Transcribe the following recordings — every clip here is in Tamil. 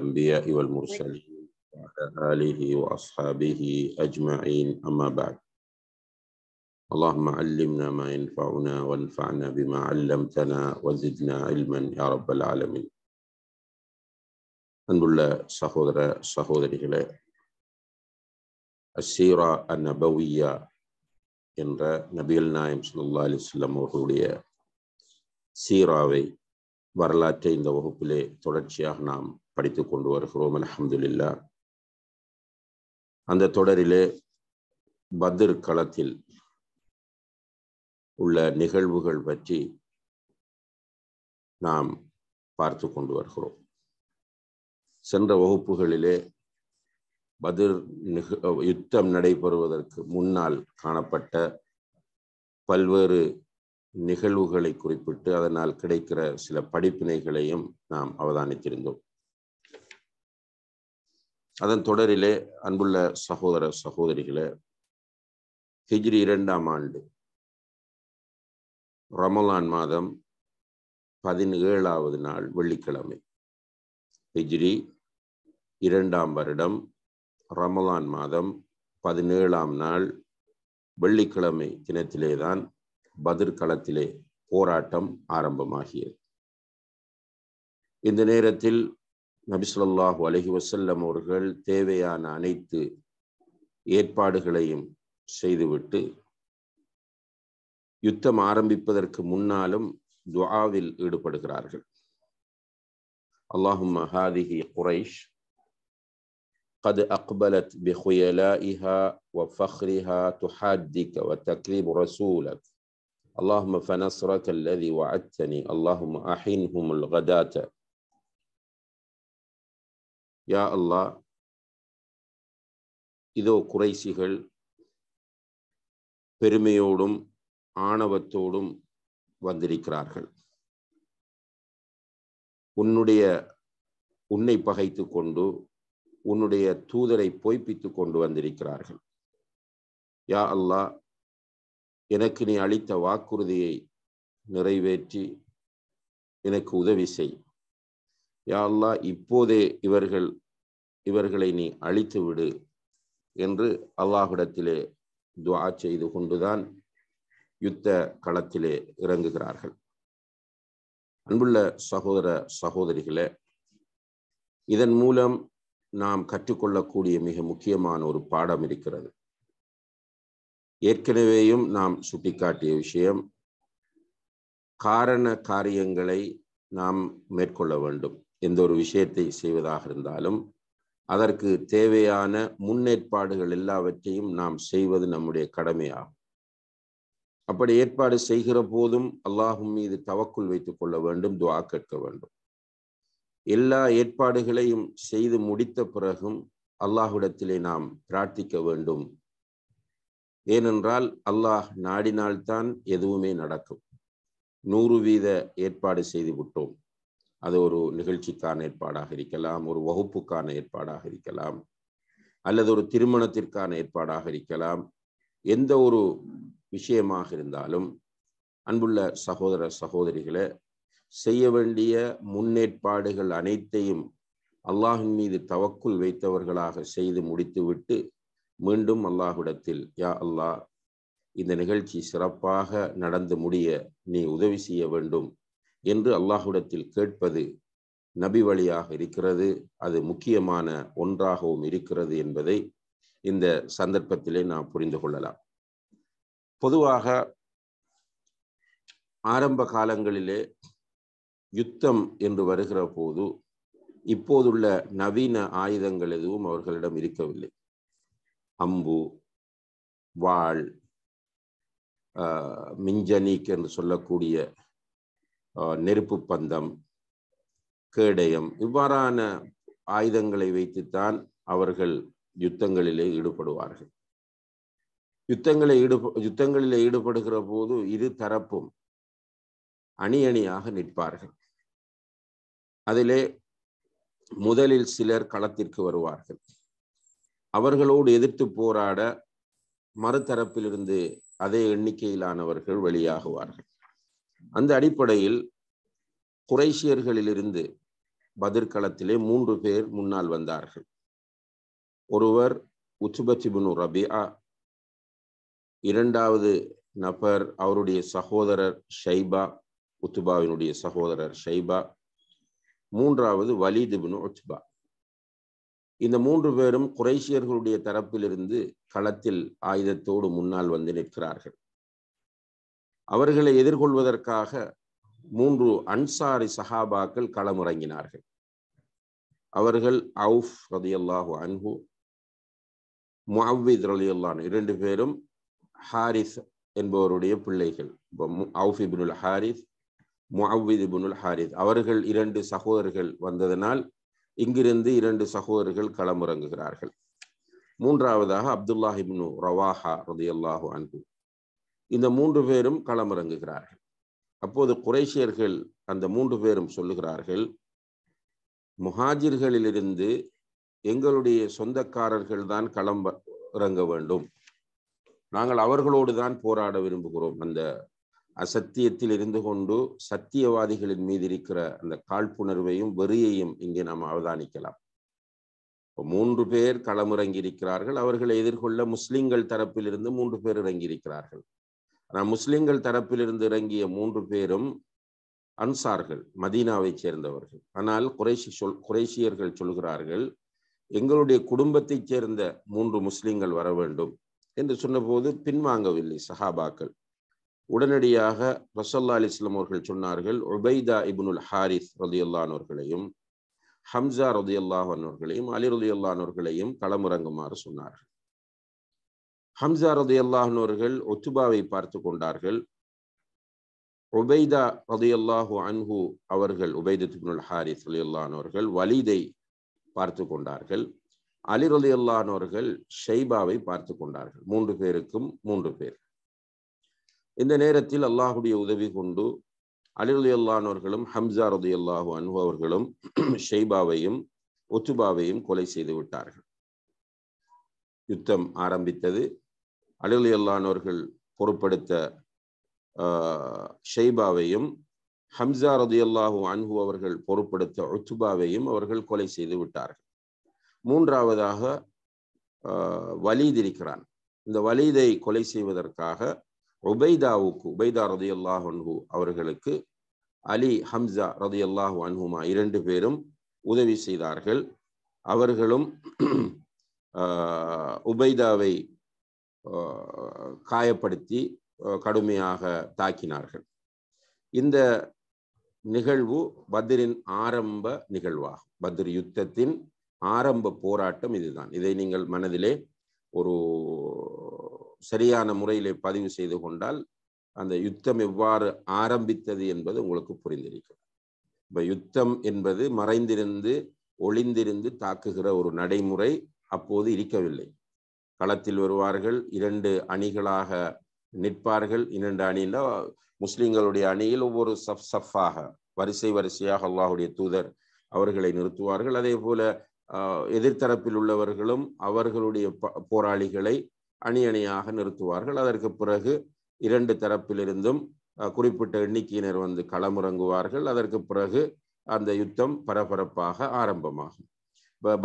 الأنبياء والمرسلين وعلى آله وأصحابه أجمعين أما بعد اللهم علمنا ما ينفعنا وانفعنا بما علمتنا وزدنا علما يا رب العالمين السيرة النبوية إن نبي النائم صلى الله عليه وسلم அலிஸ்லாம் سيرة وي வரலாற்றை இந்த வகுப்பிலே தொடர்ச்சியாக நாம் படித்து கொண்டு வருகிறோம் அலமதுல்லா அந்த தொடரிலே பத்ர் களத்தில் உள்ள நிகழ்வுகள் பற்றி நாம் பார்த்து கொண்டு வருகிறோம் சென்ற வகுப்புகளிலே பதிர் நிக யுத்தம் நடைபெறுவதற்கு முன்னால் காணப்பட்ட பல்வேறு நிகழ்வுகளை குறிப்பிட்டு அதனால் கிடைக்கிற சில படிப்பினைகளையும் நாம் அவதானித்திருந்தோம் அதன் தொடரிலே அன்புள்ள சகோதர சகோதரிகளே ஹிஜ்ரி இரண்டாம் ஆண்டு ரமலான் மாதம் பதினேழாவது நாள் வெள்ளிக்கிழமை ஹிஜ்ரி இரண்டாம் வருடம் ரமலான் மாதம் பதினேழாம் நாள் வெள்ளிக்கிழமை தினத்திலேதான் பதிர்களத்திலே போராட்டம் ஆரம்பமாகியது இந்த நேரத்தில் நபிசுல்லாஹு அலஹி வசல்லம் அவர்கள் தேவையான அனைத்து ஏற்பாடுகளையும் செய்துவிட்டு யுத்தம் ஆரம்பிப்பதற்கு முன்னாலும் துவாவில் ஈடுபடுகிறார்கள் அல்லாஹும் மஹாதிஹி குரைஷ் قد أقبلت بخيلائها وفخرها تحدك وتكذب رسولك اللهم فنصرك الذي وعدتني اللهم أحنهم الغداة யா அல்லா இதோ குறைசிகள் பெருமையோடும் ஆணவத்தோடும் வந்திருக்கிறார்கள் உன்னுடைய உன்னை பகைத்து கொண்டு உன்னுடைய தூதரை பொய்ப்பித்து கொண்டு வந்திருக்கிறார்கள் யா அல்லா எனக்கு நீ அளித்த வாக்குறுதியை நிறைவேற்றி எனக்கு உதவி செய் யாழ்லா இப்போதே இவர்கள் இவர்களை நீ அழித்து விடு என்று அல்லாஹிடத்திலே துவா செய்து கொண்டுதான் யுத்த களத்திலே இறங்குகிறார்கள் அன்புள்ள சகோதர சகோதரிகளே இதன் மூலம் நாம் கற்றுக்கொள்ளக்கூடிய மிக முக்கியமான ஒரு பாடம் இருக்கிறது ஏற்கனவேயும் நாம் சுட்டிக்காட்டிய விஷயம் காரண காரியங்களை நாம் மேற்கொள்ள வேண்டும் எந்த ஒரு விஷயத்தை செய்வதாக இருந்தாலும் அதற்கு தேவையான முன்னேற்பாடுகள் எல்லாவற்றையும் நாம் செய்வது நம்முடைய கடமையாகும் அப்படி ஏற்பாடு செய்கிற போதும் அல்லாஹும் மீது தவக்குள் வைத்துக் கொள்ள வேண்டும் துவா கேட்க வேண்டும் எல்லா ஏற்பாடுகளையும் செய்து முடித்த பிறகும் அல்லாஹுடத்திலே நாம் பிரார்த்திக்க வேண்டும் ஏனென்றால் அல்லாஹ் நாடினால்தான் எதுவுமே நடக்கும் நூறு வீத ஏற்பாடு செய்து விட்டோம் அது ஒரு நிகழ்ச்சிக்கான ஏற்பாடாக இருக்கலாம் ஒரு வகுப்புக்கான ஏற்பாடாக இருக்கலாம் அல்லது ஒரு திருமணத்திற்கான ஏற்பாடாக இருக்கலாம் எந்த ஒரு விஷயமாக இருந்தாலும் அன்புள்ள சகோதர சகோதரிகளை செய்ய வேண்டிய முன்னேற்பாடுகள் அனைத்தையும் அல்லாஹின் மீது தவக்குள் வைத்தவர்களாக செய்து முடித்துவிட்டு மீண்டும் அல்லாஹ்விடத்தில் யா அல்லாஹ் இந்த நிகழ்ச்சி சிறப்பாக நடந்து முடிய நீ உதவி செய்ய வேண்டும் என்று அல்லாஹுடத்தில் கேட்பது நபி வழியாக இருக்கிறது அது முக்கியமான ஒன்றாகவும் இருக்கிறது என்பதை இந்த சந்தர்ப்பத்திலே நாம் புரிந்து கொள்ளலாம் பொதுவாக ஆரம்ப காலங்களிலே யுத்தம் என்று வருகிற போது இப்போதுள்ள நவீன ஆயுதங்கள் எதுவும் அவர்களிடம் இருக்கவில்லை அம்பு வாள் மிஞ்சனிக் என்று சொல்லக்கூடிய நெருப்பு பந்தம் கேடயம் இவ்வாறான ஆயுதங்களை வைத்துத்தான் அவர்கள் யுத்தங்களிலே ஈடுபடுவார்கள் யுத்தங்களை ஈடுப யுத்தங்களிலே ஈடுபடுகிற போது இரு தரப்பும் அணி அணியாக நிற்பார்கள் அதிலே முதலில் சிலர் களத்திற்கு வருவார்கள் அவர்களோடு எதிர்த்து போராட மறுதரப்பிலிருந்து அதே எண்ணிக்கையிலானவர்கள் வெளியாகுவார்கள் அந்த அடிப்படையில் குறைஷியர்களிலிருந்து பதிர்களத்திலே மூன்று பேர் முன்னால் வந்தார்கள் ஒருவர் உச்சுபச்சிபுனு ரபியா இரண்டாவது நபர் அவருடைய சகோதரர் ஷைபா உத்துபாவினுடைய சகோதரர் ஷைபா மூன்றாவது வலிதுபின் உச்சுபா இந்த மூன்று பேரும் குரேஷியர்களுடைய தரப்பிலிருந்து களத்தில் ஆயுதத்தோடு முன்னால் வந்து நிற்கிறார்கள் அவர்களை எதிர்கொள்வதற்காக மூன்று அன்சாரி சஹாபாக்கள் களமிறங்கினார்கள் அவர்கள் அவுஃப் ரதியல்லாஹு அன்பு முஹவித் ரலியுல்லான் இரண்டு பேரும் ஹாரிஸ் என்பவருடைய பிள்ளைகள் Awf Ibnul Haris Muawwidh Ibnul Haris அவர்கள் இரண்டு சகோதரர்கள் வந்ததனால் இங்கிருந்து இரண்டு சகோதரர்கள் களமிறங்குகிறார்கள் மூன்றாவதாக அப்துல்லாஹிப்னு ரவாஹா ரதியல்லாஹு அன்பு இந்த மூன்று பேரும் களமிறங்குகிறார்கள் அப்போது குறைஷியர்கள் அந்த மூன்று பேரும் சொல்லுகிறார்கள் முஹாஜிர்களிலிருந்து எங்களுடைய சொந்தக்காரர்கள் தான் களம் இறங்க வேண்டும் நாங்கள் அவர்களோடு தான் போராட விரும்புகிறோம் அந்த அசத்தியத்தில் இருந்து கொண்டு சத்தியவாதிகளின் மீது இருக்கிற அந்த காழ்ப்புணர்வையும் வெறியையும் இங்கே நாம் அவதானிக்கலாம் மூன்று பேர் களமிறங்கி இருக்கிறார்கள் அவர்களை எதிர்கொள்ள முஸ்லிம்கள் தரப்பிலிருந்து மூன்று பேர் இறங்கியிருக்கிறார்கள் ஆனால் முஸ்லிம்கள் தரப்பிலிருந்து இறங்கிய மூன்று பேரும் அன்சார்கள் மதீனாவை சேர்ந்தவர்கள் ஆனால் குறைஷி சொல் குறைஷியர்கள் சொல்கிறார்கள் எங்களுடைய குடும்பத்தைச் சேர்ந்த மூன்று முஸ்லிம்கள் வர வேண்டும் என்று சொன்னபோது பின்வாங்கவில்லை சஹாபாக்கள் உடனடியாக ரசல்லா அலி இஸ்லாம் அவர்கள் சொன்னார்கள் உபைதா இபுனுல் ஹாரிஸ் ரதியுல்லானோர்களையும் ஹம்சா ரதியுல்லாஹர்களையும் அலி ரதியுல்லானோர்களையும் களமிறங்குமாறு சொன்னார்கள் ஹம்சா ரதி அல்லாஹ்னோர்கள் ஒத்துபாவை பார்த்து கொண்டார்கள் உபைதா ரதி அல்லாஹு அன்ஹு அவர்கள் உபைதத்துக்குள் ஹாரிஸ் அலி அல்லானோர்கள் வலிதை பார்த்து கொண்டார்கள் அலி ரலி அல்லானோர்கள் ஷைபாவை பார்த்து கொண்டார்கள் மூன்று பேருக்கும் மூன்று பேர் இந்த நேரத்தில் அல்லாஹுடைய உதவி கொண்டு அலி ரலி அல்லானோர்களும் ஹம்சா ரதி அல்லாஹு அன்ஹு அவர்களும் ஷைபாவையும் ஒத்துபாவையும் கொலை செய்து விட்டார்கள் யுத்தம் ஆரம்பித்தது அலிலி அல்லானவர்கள் பொறுப்படுத்த ஷெய்பாவையும் ஹம்சா ரதி அல்லாஹூ அன்ஹு அவர்கள் பொறுப்படுத்த உத்துபாவையும் அவர்கள் கொலை செய்து விட்டார்கள் மூன்றாவதாக வலீத் இருக்கிறான் இந்த வலீதை கொலை செய்வதற்காக உபைதாவுக்கு உபைதா ரதி அல்லாஹ் அன்ஹு அவர்களுக்கு அலி ஹம்சா ரதி அன்ஹுமா இரண்டு பேரும் உதவி செய்தார்கள் அவர்களும் உபைதாவை காயப்படுத்தி கடுமையாக தாக்கினார்கள் இந்த நிகழ்வு பத்ரின் ஆரம்ப நிகழ்வாகும் பத்ரி யுத்தத்தின் ஆரம்ப போராட்டம் இதுதான் இதை நீங்கள் மனதிலே ஒரு சரியான முறையிலே பதிவு செய்து கொண்டால் அந்த யுத்தம் எவ்வாறு ஆரம்பித்தது என்பது உங்களுக்கு புரிந்திருக்கும் இப்போ யுத்தம் என்பது மறைந்திருந்து ஒளிந்திருந்து தாக்குகிற ஒரு நடைமுறை அப்போது இருக்கவில்லை களத்தில் வருவார்கள் இரண்டு அணிகளாக நிற்பார்கள் இரண்டு அணின்னா முஸ்லிம்களுடைய அணியில் ஒவ்வொரு சஃப் சஃபாக வரிசை வரிசையாக அல்லாஹுடைய தூதர் அவர்களை நிறுத்துவார்கள் அதே போல எதிர்த்தரப்பில் உள்ளவர்களும் அவர்களுடைய போராளிகளை அணி அணியாக நிறுத்துவார்கள் அதற்கு பிறகு இரண்டு தரப்பிலிருந்தும் குறிப்பிட்ட எண்ணிக்கையினர் வந்து களமிறங்குவார்கள் அதற்கு பிறகு அந்த யுத்தம் பரபரப்பாக ஆரம்பமாகும்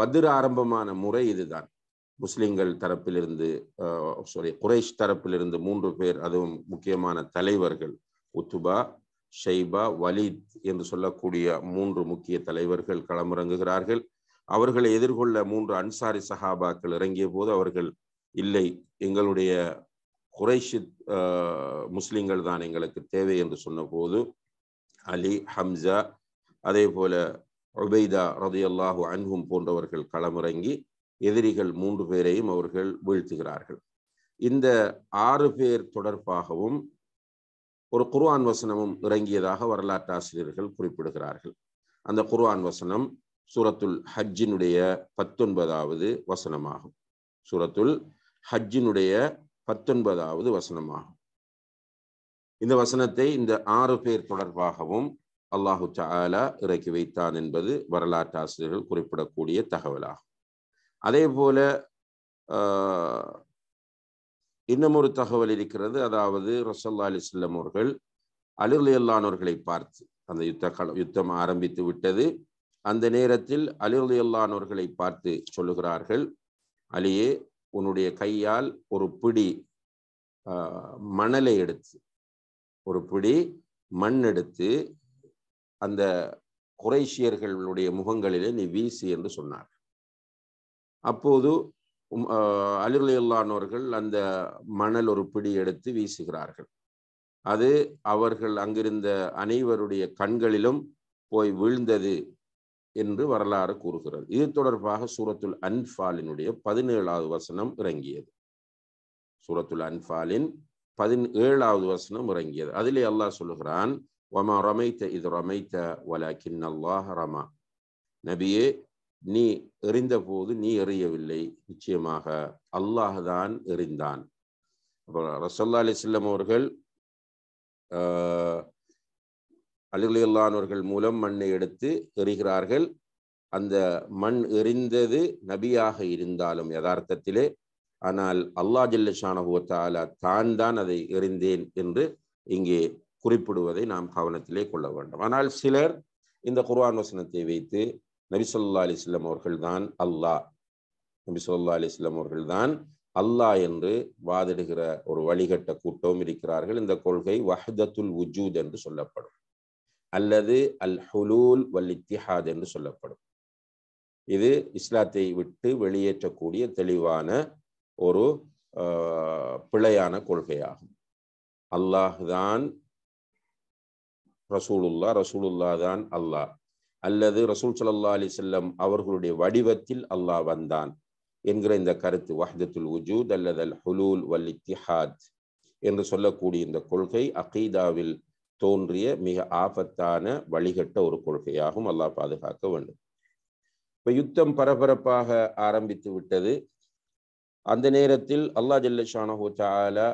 பத்திர ஆரம்பமான முறை இதுதான் முஸ்லிம்கள் தரப்பிலிருந்து சாரி குரேஷ் தரப்பிலிருந்து மூன்று பேர் அதுவும் முக்கியமான தலைவர்கள் உத்துபா ஷைபா வலீத் என்று சொல்லக்கூடிய மூன்று முக்கிய தலைவர்கள் களமிறங்குகிறார்கள் அவர்களை எதிர்கொள்ள மூன்று அன்சாரி சஹாபாக்கள் இறங்கிய போது அவர்கள் இல்லை எங்களுடைய குறைஷி முஸ்லிம்கள் தான் எங்களுக்கு தேவை என்று சொன்னபோது அலி ஹம்சா அதே போல உபைதா ரதையல்லாஹு அன்ஹும் போன்றவர்கள் களமிறங்கி எதிரிகள் மூன்று பேரையும் அவர்கள் வீழ்த்துகிறார்கள் இந்த ஆறு பேர் தொடர்பாகவும் ஒரு குர்ஆன் வசனமும் இறங்கியதாக வரலாற்று ஆசிரியர்கள் குறிப்பிடுகிறார்கள் அந்த குர்ஆன் வசனம் சூரத்துல் ஹஜ்ஜினுடைய பத்தொன்பதாவது வசனமாகும் சூரத்துல் ஹஜ்ஜினுடைய பத்தொன்பதாவது வசனமாகும் இந்த வசனத்தை இந்த ஆறு பேர் தொடர்பாகவும் அல்லாஹு சாலா இறக்கி வைத்தான் என்பது வரலாற்று ஆசிரியர்கள் குறிப்பிடக்கூடிய தகவலாகும் அதே போல இன்னும் ஒரு தகவல் இருக்கிறது அதாவது ரசல்லா அலிஸ்லம் அவர்கள் அலிர்லியல்லானவர்களை பார்த்து அந்த யுத்த கால யுத்தம் ஆரம்பித்து விட்டது அந்த நேரத்தில் அலிர்லியல்லானவர்களை பார்த்து சொல்லுகிறார்கள் அலியே உன்னுடைய கையால் ஒரு பிடி மணலை எடுத்து ஒரு பிடி மண் எடுத்து அந்த குறைஷியர்களுடைய முகங்களிலே நீ வீசி என்று சொன்னார்கள் அப்போது அலிர்லையுல்லானோர்கள் அந்த மணல் ஒரு பிடி எடுத்து வீசுகிறார்கள் அது அவர்கள் அங்கிருந்த அனைவருடைய கண்களிலும் போய் வீழ்ந்தது என்று வரலாறு கூறுகிறது இது தொடர்பாக சூரத்துல் அன்பாலினுடைய பதினேழாவது வசனம் இறங்கியது சூரத்துல் அன்பாலின் பதினேழாவது வசனம் இறங்கியது அதிலே அல்லாஹ் சொல்லுகிறான் ஒமா ரமைத்த இது ரமைத்த வலாக்கின் அல்லாஹ் ரமா நபியே நீ எறிந்தபோது நீ எறியவில்லை நிச்சயமாக அல்லாஹ் தான் எறிந்தான் அப்ப ரசல்லா அலிஸ்லம் அவர்கள் அலிகுல்லானவர்கள் மூலம் மண்ணை எடுத்து எறிகிறார்கள் அந்த மண் எறிந்தது நபியாக இருந்தாலும் யதார்த்தத்திலே ஆனால் அல்லா ஜில்லஷானஹுவத்தாலா தான் தான் அதை எறிந்தேன் என்று இங்கே குறிப்பிடுவதை நாம் கவனத்திலே கொள்ள வேண்டும் ஆனால் சிலர் இந்த குர்வான் வசனத்தை வைத்து நபி சொல்லா அலிஸ்லாம் அவர்கள்தான் அல்லாஹ் நபி சொல்லா அலிஸ்லாம் அவர்கள்தான் அல்லாஹ் என்று வாதிடுகிற ஒரு வழிகட்ட கூட்டம் இருக்கிறார்கள் இந்த கொள்கை வஹதத்துல் உஜூத் என்று சொல்லப்படும் அல்லது அல் ஹுலூல் வல் இத்திஹாத் என்று சொல்லப்படும் இது இஸ்லாத்தை விட்டு வெளியேற்றக்கூடிய தெளிவான ஒரு பிழையான கொள்கையாகும் அல்லாஹ் தான் ரசூலுல்லா ரசூலுல்லா தான் அல்லாஹ் அல்லது ரசூல் சல்லா அலி செல்லம் அவர்களுடைய வடிவத்தில் அல்லாஹ் வந்தான் என்கிற இந்த கருத்து வஹதத்துல் உஜூத் அல்லது அல் ஹுலூல் வல் இத்திஹாத் என்று சொல்லக்கூடிய இந்த கொள்கை அகீதாவில் தோன்றிய மிக ஆபத்தான வழிகட்ட ஒரு கொள்கையாகும் அல்லாஹ் பாதுகாக்க வேண்டும் இப்ப யுத்தம் பரபரப்பாக ஆரம்பித்து விட்டது அந்த நேரத்தில் அல்லாஹ் ஜல்லஷானு தாலா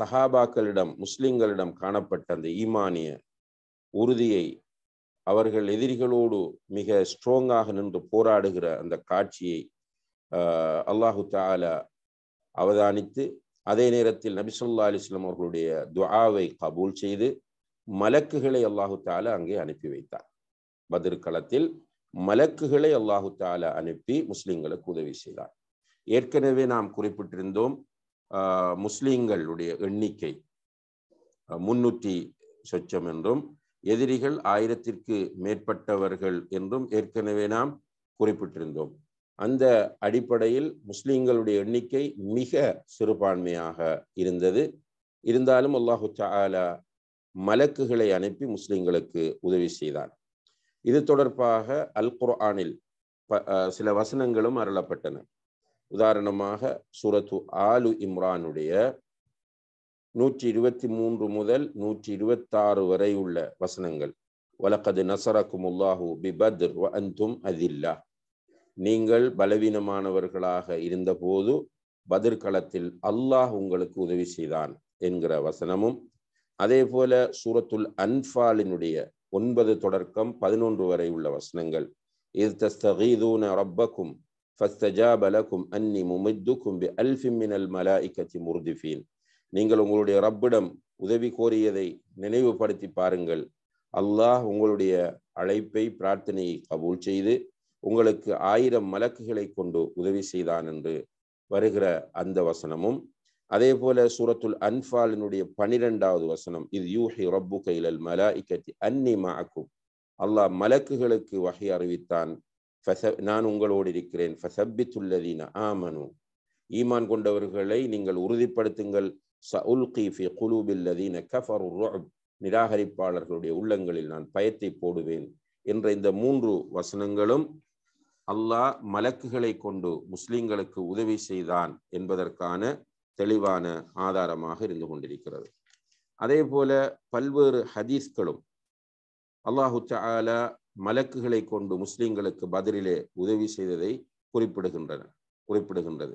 சஹாபாக்களிடம் முஸ்லிம்களிடம் காணப்பட்ட அந்த ஈமானிய உறுதியை அவர்கள் எதிரிகளோடு மிக ஸ்ட்ராங்காக நின்று போராடுகிற அந்த காட்சியை அல்லாஹு தாலா அவதானித்து அதே நேரத்தில் நபிசுல்லா அலிஸ்லாம் அவர்களுடைய துவாவை கபூல் செய்து மலக்குகளை அல்லாஹு தாலா அங்கே அனுப்பி வைத்தார் பதிர் களத்தில் மலக்குகளை அல்லாஹு தாலா அனுப்பி முஸ்லிம்களுக்கு உதவி செய்தார் ஏற்கனவே நாம் குறிப்பிட்டிருந்தோம் முஸ்லிம்களுடைய எண்ணிக்கை முன்னூற்றி சொச்சம் என்றும் எதிரிகள் ஆயிரத்திற்கு மேற்பட்டவர்கள் என்றும் ஏற்கனவே நாம் குறிப்பிட்டிருந்தோம் அந்த அடிப்படையில் முஸ்லீம்களுடைய எண்ணிக்கை மிக சிறுபான்மையாக இருந்தது இருந்தாலும் அல்லாஹு சாலா மலக்குகளை அனுப்பி முஸ்லிம்களுக்கு உதவி செய்தான் இது தொடர்பாக அல் குர்ஆனில் சில வசனங்களும் அருளப்பட்டன உதாரணமாக சூரத்து ஆலு இம்ரானுடைய நூற்றி இருபத்தி மூன்று முதல் நூற்றி இருபத்தாறு வரை உள்ள வசனங்கள் வலக்கது நசரக்குமுல்லாஹு பிபத்ர் அந்தும் அதில்லா நீங்கள் பலவீனமானவர்களாக இருந்தபோது பதிர்களத்தில் அல்லாஹ் உங்களுக்கு உதவி செய்தான் என்கிற வசனமும் அதே போல சூரத்துல் அன்பாலினுடைய ஒன்பது தொடர்க்கம் பதினொன்று வரை உள்ள வசனங்கள் இது தஸ்தகீதூன ரப்பக்கும் ஃபஸ்தஜா பலக்கும் அன்னி முமித்துக்கும் பி அல்ஃபிமினல் இக்கத்தி முருதிஃபீன் நீங்கள் உங்களுடைய ரப்பிடம் உதவி கோரியதை நினைவுபடுத்தி பாருங்கள் அல்லாஹ் உங்களுடைய அழைப்பை பிரார்த்தனையை கபூல் செய்து உங்களுக்கு ஆயிரம் மலக்குகளை கொண்டு உதவி செய்தான் என்று வருகிற அந்த வசனமும் அதே போல சூரத்துல் அன்பாலினுடைய பனிரெண்டாவது வசனம் இது யூஹி ரப்பு கைலல் மலா இக்கத்தி அன்னி மாக்கும் அல்லாஹ் மலக்குகளுக்கு வகை அறிவித்தான் நான் உங்களோடு இருக்கிறேன் ஃபசப்பித்துள்ளதீன ஆமனு ஈமான் கொண்டவர்களை நீங்கள் உறுதிப்படுத்துங்கள் ச ஃபி குலூபில் லதீன கஃபரு ரொப் நிராகரிப்பாளர்களுடைய உள்ளங்களில் நான் பயத்தை போடுவேன் என்ற இந்த மூன்று வசனங்களும் அல்லாஹ் மலக்குகளை கொண்டு முஸ்லிம்களுக்கு உதவி செய்தான் என்பதற்கான தெளிவான ஆதாரமாக இருந்து கொண்டிருக்கிறது அதே போல பல்வேறு ஹதீஸ்களும் அல்லாஹு தாலா மலக்குகளை கொண்டு முஸ்லிம்களுக்கு பதிலிலே உதவி செய்ததை குறிப்பிடுகின்றன குறிப்பிடுகின்றது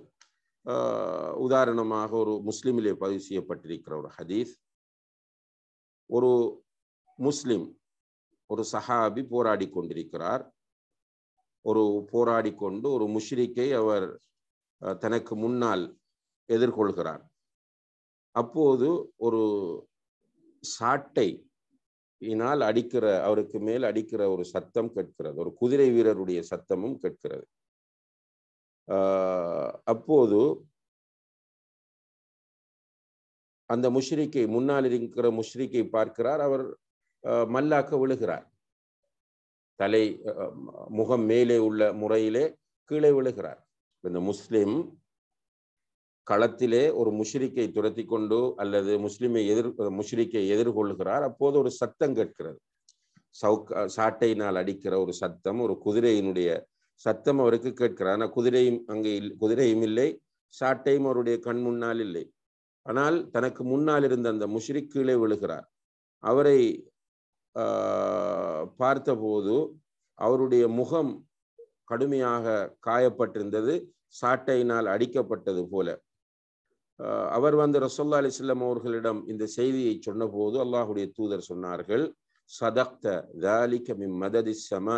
உதாரணமாக ஒரு முஸ்லீமிலே பதிவு செய்யப்பட்டிருக்கிற ஒரு ஹதீஸ் ஒரு முஸ்லிம் ஒரு சஹாபி போராடி கொண்டிருக்கிறார் ஒரு போராடி கொண்டு ஒரு முஷ்ரிக்கை அவர் தனக்கு முன்னால் எதிர்கொள்கிறார் அப்போது ஒரு சாட்டை இனால் அடிக்கிற அவருக்கு மேல் அடிக்கிற ஒரு சத்தம் கேட்கிறது ஒரு குதிரை வீரருடைய சத்தமும் கேட்கிறது அப்போது அந்த முஷ்ரிக்கை முன்னால் இருக்கிற முஷ்ரிக்கை பார்க்கிறார் அவர் மல்லாக்க விழுகிறார் தலை முகம் மேலே உள்ள முறையிலே கீழே விழுகிறார் இந்த முஸ்லிம் களத்திலே ஒரு முஷ்ரிக்கை துரத்தி கொண்டு அல்லது முஸ்லிமை எதிர் முஷ்ரிக்கை எதிர்கொள்கிறார் அப்போது ஒரு சத்தம் கேட்கிறது சவுக் சாட்டையினால் அடிக்கிற ஒரு சத்தம் ஒரு குதிரையினுடைய சத்தம் அவருக்கு கேட்கிறார் ஆனால் குதிரையும் அங்கே குதிரையும் இல்லை சாட்டையும் அவருடைய கண் முன்னால் இல்லை ஆனால் தனக்கு முன்னால் இருந்த அந்த முஷ்ரிக் கீழே விழுகிறார் அவரை பார்த்தபோது அவருடைய முகம் கடுமையாக காயப்பட்டிருந்தது சாட்டையினால் அடிக்கப்பட்டது போல அவர் வந்து ரசோல்லா அலிஸ்லாம் அவர்களிடம் இந்த செய்தியை சொன்னபோது அல்லாஹுடைய தூதர் சொன்னார்கள் சதக்த தாலிக மிம் மததி சமா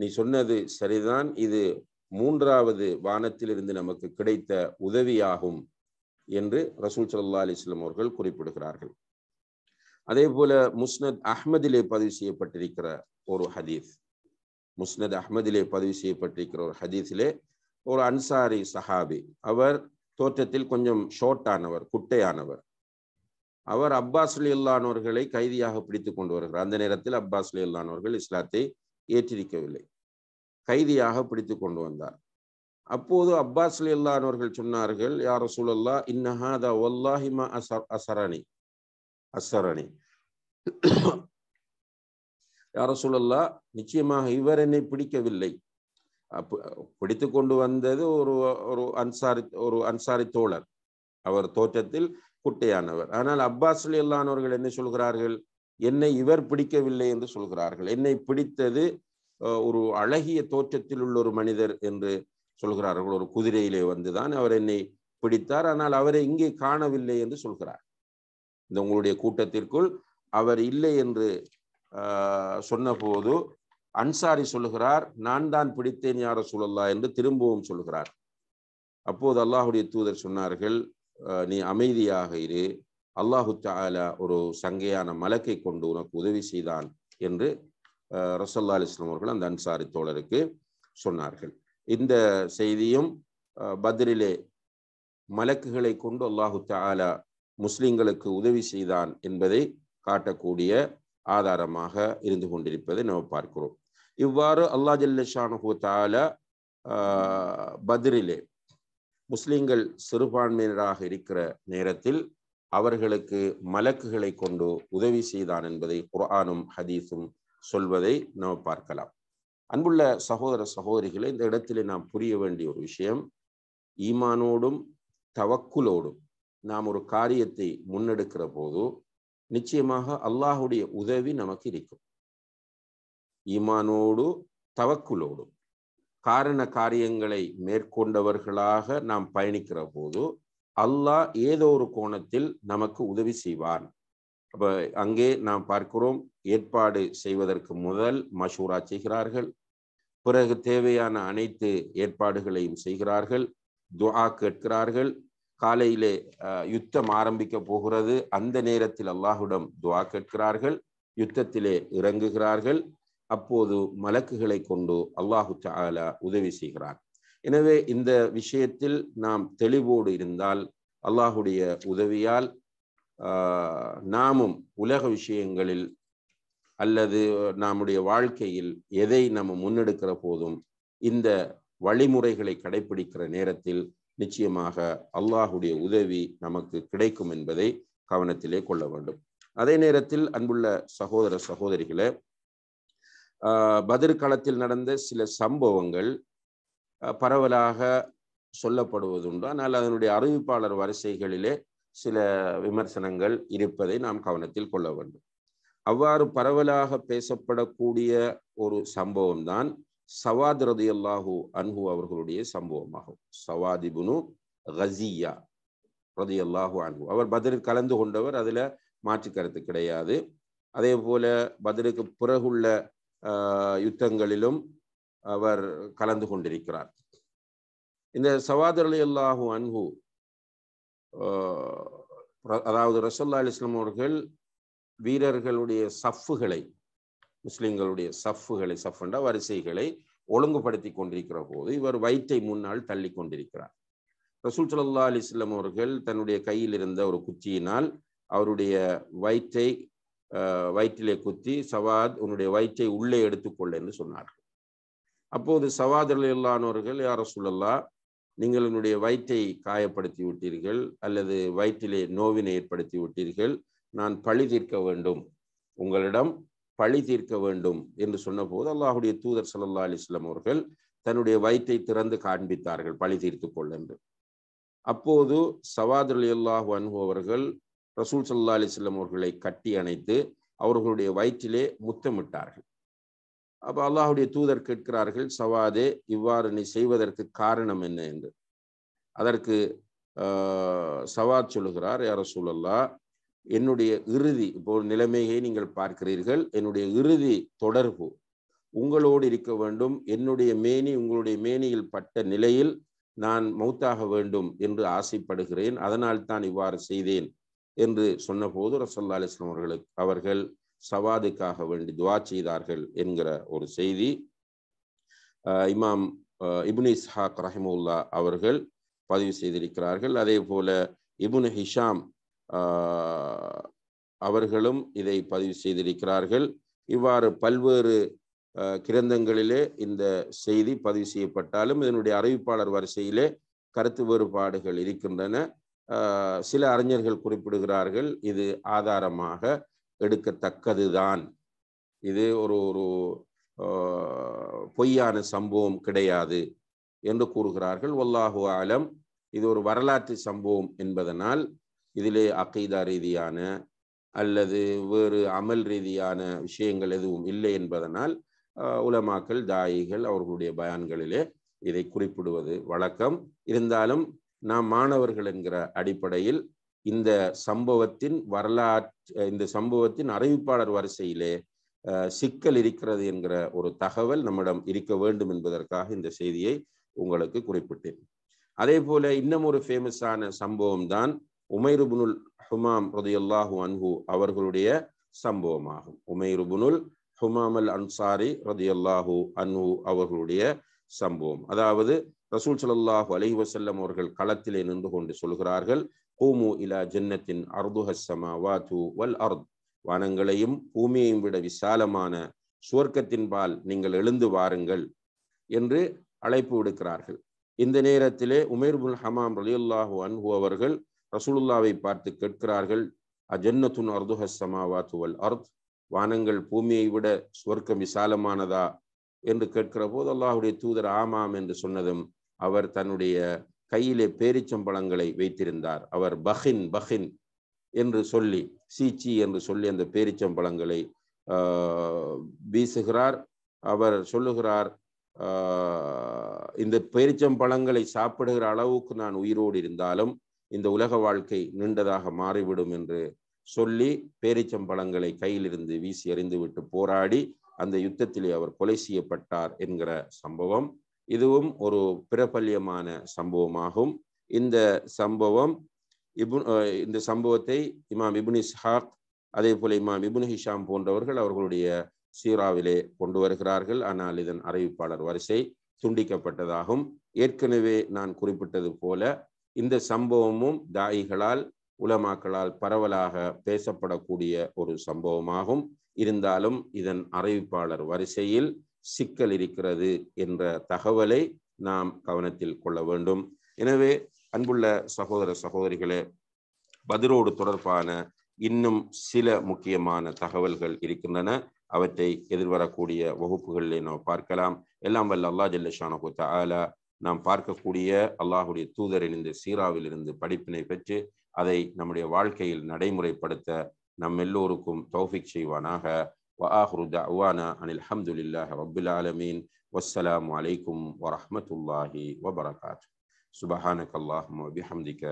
நீ சொன்னது சரிதான் இது மூன்றாவது வானத்திலிருந்து நமக்கு கிடைத்த உதவியாகும் என்று ரசூல் சல்லா அலிஸ்லாம் அவர்கள் குறிப்பிடுகிறார்கள் அதே போல முஸ்னத் அஹ்மதிலே பதிவு செய்யப்பட்டிருக்கிற ஒரு ஹதீஸ் முஸ்னத் அஹ்மதிலே பதிவு செய்யப்பட்டிருக்கிற ஒரு ஹதீஸிலே ஒரு அன்சாரி சஹாபி அவர் தோற்றத்தில் கொஞ்சம் ஷோர்ட்டானவர் குட்டையானவர் அவர் அப்பாஸ் அலி இல்லானவர்களை கைதியாக பிடித்து கொண்டு வருகிறார் அந்த நேரத்தில் அப்பாஸ் அலி இல்லானவர்கள் இஸ்லாத்தை ஏற்றிருக்கவில்லை கைதியாக பிடித்து கொண்டு வந்தார் அப்போது அப்பாஸ் அல்லானவர்கள் சொன்னார்கள் யார் சூழல்லா இன்னஹாதா ஒல்லாஹிமா அசர் அசரணி அசரணி யார சூழல்லா நிச்சயமாக இவர் என்னை பிடிக்கவில்லை பிடித்து கொண்டு வந்தது ஒரு ஒரு அன்சாரி ஒரு அன்சாரி தோழர் அவர் தோற்றத்தில் குட்டையானவர் ஆனால் அப்பாஸ் அல்லானவர்கள் என்ன சொல்கிறார்கள் என்னை இவர் பிடிக்கவில்லை என்று சொல்கிறார்கள் என்னை பிடித்தது ஒரு அழகிய தோற்றத்தில் உள்ள ஒரு மனிதர் என்று சொல்கிறார்கள் ஒரு குதிரையிலே வந்துதான் அவர் என்னை பிடித்தார் ஆனால் அவரை இங்கே காணவில்லை என்று சொல்கிறார் இந்த உங்களுடைய கூட்டத்திற்குள் அவர் இல்லை என்று சொன்னபோது அன்சாரி சொல்லுகிறார் நான் தான் பிடித்தேன் யார சொல்லல்லா என்று திரும்பவும் சொல்கிறார் அப்போது அல்லாஹுடைய தூதர் சொன்னார்கள் நீ அமைதியாக இரு அல்லாஹு தால ஒரு சங்கையான மலக்கை கொண்டு உனக்கு உதவி செய்தான் என்று ரசல்லா அலிஸ்லாம் அவர்கள் அந்த அன்சாரி தோழருக்கு சொன்னார்கள் இந்த செய்தியும் பத்ரிலே மலக்குகளை கொண்டு அல்லாஹு தால முஸ்லிம்களுக்கு உதவி செய்தான் என்பதை காட்டக்கூடிய ஆதாரமாக இருந்து கொண்டிருப்பதை நாம் பார்க்கிறோம் இவ்வாறு அல்லா ஜல்லஷானு தால பத்ரிலே முஸ்லிம்கள் சிறுபான்மையினராக இருக்கிற நேரத்தில் அவர்களுக்கு மலக்குகளை கொண்டு உதவி செய்தான் என்பதை குரானும் ஹதீஸும் சொல்வதை நாம் பார்க்கலாம் அன்புள்ள சகோதர சகோதரிகளை இந்த இடத்திலே நாம் புரிய வேண்டிய ஒரு விஷயம் ஈமானோடும் தவக்குலோடும் நாம் ஒரு காரியத்தை முன்னெடுக்கிற போது நிச்சயமாக அல்லாஹுடைய உதவி நமக்கு இருக்கும் ஈமானோடு தவக்குலோடும் காரண காரியங்களை மேற்கொண்டவர்களாக நாம் பயணிக்கிற போது அல்லாஹ் ஏதோ ஒரு கோணத்தில் நமக்கு உதவி செய்வான் அப்போ அங்கே நாம் பார்க்கிறோம் ஏற்பாடு செய்வதற்கு முதல் மஷூரா செய்கிறார்கள் பிறகு தேவையான அனைத்து ஏற்பாடுகளையும் செய்கிறார்கள் துஆ கேட்கிறார்கள் காலையிலே யுத்தம் ஆரம்பிக்க போகிறது அந்த நேரத்தில் அல்லாஹுடம் துவா கேட்கிறார்கள் யுத்தத்திலே இறங்குகிறார்கள் அப்போது மலக்குகளை கொண்டு அல்லாஹு தாலா உதவி செய்கிறார் எனவே இந்த விஷயத்தில் நாம் தெளிவோடு இருந்தால் அல்லாஹுடைய உதவியால் நாமும் உலக விஷயங்களில் அல்லது நம்முடைய வாழ்க்கையில் எதை நம்ம முன்னெடுக்கிற போதும் இந்த வழிமுறைகளை கடைபிடிக்கிற நேரத்தில் நிச்சயமாக அல்லாஹுடைய உதவி நமக்கு கிடைக்கும் என்பதை கவனத்திலே கொள்ள வேண்டும் அதே நேரத்தில் அன்புள்ள சகோதர சகோதரிகளே பதிர்காலத்தில் நடந்த சில சம்பவங்கள் பரவலாக சொல்லப்படுவதுண்டு ஆனால் அதனுடைய அறிவிப்பாளர் வரிசைகளிலே சில விமர்சனங்கள் இருப்பதை நாம் கவனத்தில் கொள்ள வேண்டும் அவ்வாறு பரவலாக பேசப்படக்கூடிய ஒரு சம்பவம் தான் சவாத் ரதி அல்லாஹூ அன்ஹு அவர்களுடைய சம்பவமாகும் சவாதிபுனு ரசியா ரதி அல்லாஹூ அன்பு அவர் பதில் கலந்து கொண்டவர் அதில் மாற்று கருத்து கிடையாது அதே போல பதிலுக்கு பிறகுள்ள யுத்தங்களிலும் அவர் கலந்து கொண்டிருக்கிறார் இந்த சவாதர் அலி அல்லாஹு அன்பு அதாவது ரசல்லா அலி இஸ்லாம் அவர்கள் வீரர்களுடைய சஃப்புகளை முஸ்லிம்களுடைய சஃப்புகளை சஃப்ண்ட வரிசைகளை ஒழுங்குபடுத்தி கொண்டிருக்கிற போது இவர் வயிற்றை முன்னால் தள்ளி கொண்டிருக்கிறார் ரசூல் சல்லா இஸ்லாம் அவர்கள் தன்னுடைய கையில் இருந்த ஒரு குச்சியினால் அவருடைய வயிற்றை வயிற்றிலே குத்தி சவாத் உன்னுடைய வயிற்றை உள்ளே எடுத்துக்கொள்ள என்று சொன்னார் அப்போது சவாதர் இல்லானவர்கள் யார சொல்லல்லா நீங்கள் என்னுடைய வயிற்றை காயப்படுத்தி விட்டீர்கள் அல்லது வயிற்றிலே நோவினை ஏற்படுத்தி விட்டீர்கள் நான் பழி தீர்க்க வேண்டும் உங்களிடம் பழி தீர்க்க வேண்டும் என்று சொன்னபோது அல்லாஹுடைய தூதர் சல்லா அலிஸ்லாம் அவர்கள் தன்னுடைய வயிற்றை திறந்து காண்பித்தார்கள் பழி தீர்த்து கொள் என்று அப்போது அலி அல்லாஹு அன்பு அவர்கள் ரசூல் சல்லா அலிஸ்லாம் அவர்களை கட்டி அணைத்து அவர்களுடைய வயிற்றிலே முத்தமிட்டார்கள் அப்போ அல்லாஹுடைய தூதர் கேட்கிறார்கள் சவாதே இவ்வாறு நீ செய்வதற்கு காரணம் என்ன என்று அதற்கு சவாத் சொல்லுகிறார் யார சூழல்லா என்னுடைய இறுதி இப்போ நிலைமையை நீங்கள் பார்க்கிறீர்கள் என்னுடைய இறுதி தொடர்பு உங்களோடு இருக்க வேண்டும் என்னுடைய மேனி உங்களுடைய மேனியில் பட்ட நிலையில் நான் மௌத்தாக வேண்டும் என்று ஆசைப்படுகிறேன் அதனால் தான் இவ்வாறு செய்தேன் என்று சொன்னபோது ரசல்லா அலிஸ்லாம் அவர்களுக்கு அவர்கள் சவாதுக்காக வேண்டி துவா செய்தார்கள் என்கிற ஒரு செய்தி இமாம் இபுன் இஸ்ஹாக் ரஹிமுல்லா அவர்கள் பதிவு செய்திருக்கிறார்கள் அதே போல இபுன் ஹிஷாம் அவர்களும் இதை பதிவு செய்திருக்கிறார்கள் இவ்வாறு பல்வேறு கிரந்தங்களிலே இந்த செய்தி பதிவு செய்யப்பட்டாலும் இதனுடைய அறிவிப்பாளர் வரிசையிலே கருத்து வேறுபாடுகள் இருக்கின்றன சில அறிஞர்கள் குறிப்பிடுகிறார்கள் இது ஆதாரமாக எடுக்கத்தக்கதுதான் இது ஒரு ஒரு பொய்யான சம்பவம் கிடையாது என்று கூறுகிறார்கள் ஒல்லாஹு ஆலம் இது ஒரு வரலாற்று சம்பவம் என்பதனால் இதிலே அகைதா ரீதியான அல்லது வேறு அமல் ரீதியான விஷயங்கள் எதுவும் இல்லை என்பதனால் உலமாக்கள் தாயிகள் அவர்களுடைய பயான்களிலே இதை குறிப்பிடுவது வழக்கம் இருந்தாலும் நாம் மாணவர்கள் என்கிற அடிப்படையில் இந்த சம்பவத்தின் வரலாற்று இந்த சம்பவத்தின் அறிவிப்பாளர் வரிசையிலே சிக்கல் இருக்கிறது என்கிற ஒரு தகவல் நம்மிடம் இருக்க வேண்டும் என்பதற்காக இந்த செய்தியை உங்களுக்கு குறிப்பிட்டேன் அதே போல இன்னும் ஒரு ஃபேமஸான சம்பவம் தான் உமைருபுனுல் ஹுமாம் ரதையுல்லாஹு அன்ஹு அவர்களுடைய சம்பவமாகும் உமைருபுனுல் ஹுமாம் அல் அன்சாரி ரதையுல்லாஹு அன்ஹு அவர்களுடைய சம்பவம் அதாவது ரசூல் சல்லாஹூ அலஹி வசல்லம் அவர்கள் களத்திலே நின்று கொண்டு சொல்கிறார்கள் கூமு இலா ஜன்னத்தின் அர்துஹஸ்ஸமா வாது வல் அர்த் வானங்களையும் பூமியையும் விட விசாலமான சுவர்க்கத்தின்பால் நீங்கள் எழுந்து வாருங்கள் என்று அழைப்பு விடுக்கிறார்கள் இந்த நேரத்திலே உமேர் புல் ஹமாம் ரலியுல்லாஹு அன்ஹு அவர்கள் ரசூலுல்லாவை பார்த்து கேட்கிறார்கள் அஜன்னத்துன் அர்துஹஸ்ஸமாவாத்து வல் அர்த் வானங்கள் பூமியை விட சுவர்க்கம் விசாலமானதா என்று கேட்கிற போது அல்லாஹுடைய தூதர் ஆமாம் என்று சொன்னதும் அவர் தன்னுடைய கையிலே பேரிச்சம்பழங்களை வைத்திருந்தார் அவர் பஹின் பஹின் என்று சொல்லி சீச்சி என்று சொல்லி அந்த பேரிச்சம்பழங்களை வீசுகிறார் அவர் சொல்லுகிறார் இந்த பேரிச்சம்பழங்களை சாப்பிடுகிற அளவுக்கு நான் உயிரோடு இருந்தாலும் இந்த உலக வாழ்க்கை நீண்டதாக மாறிவிடும் என்று சொல்லி பேரிச்சம்பழங்களை கையிலிருந்து வீசி எறிந்துவிட்டு போராடி அந்த யுத்தத்திலே அவர் கொலை செய்யப்பட்டார் என்கிற சம்பவம் இதுவும் ஒரு பிரபல்யமான சம்பவமாகும் இந்த சம்பவம் இபு இந்த சம்பவத்தை இமாம் இபுன் இஸ்ஹாக் அதே போல இமாம் இபுன் ஹிஷாம் போன்றவர்கள் அவர்களுடைய சீராவிலே கொண்டு வருகிறார்கள் ஆனால் இதன் அறிவிப்பாளர் வரிசை துண்டிக்கப்பட்டதாகும் ஏற்கனவே நான் குறிப்பிட்டது போல இந்த சம்பவமும் தாயிகளால் உலமாக்களால் பரவலாக பேசப்படக்கூடிய ஒரு சம்பவமாகும் இருந்தாலும் இதன் அறிவிப்பாளர் வரிசையில் சிக்கல் இருக்கிறது என்ற தகவலை நாம் கவனத்தில் கொள்ள வேண்டும் எனவே அன்புள்ள சகோதர சகோதரிகளே பதிலோடு தொடர்பான இன்னும் சில முக்கியமான தகவல்கள் இருக்கின்றன அவற்றை எதிர்வரக்கூடிய வகுப்புகளிலே நாம் பார்க்கலாம் எல்லாம் வல்ல அல்லா ஜல்லஷானு தாலா நாம் பார்க்கக்கூடிய அல்லாஹுடைய தூதரின் இந்த சீராவில் இருந்து படிப்பினை பெற்று அதை நம்முடைய வாழ்க்கையில் நடைமுறைப்படுத்த நம் எல்லோருக்கும் தௌஃபிக் செய்வானாக واخر دعوانا ان الحمد لله رب العالمين والسلام عليكم ورحمه الله وبركاته سبحانك اللهم وبحمدك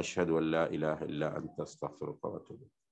اشهد ان لا اله الا انت استغفرك واتوب اليك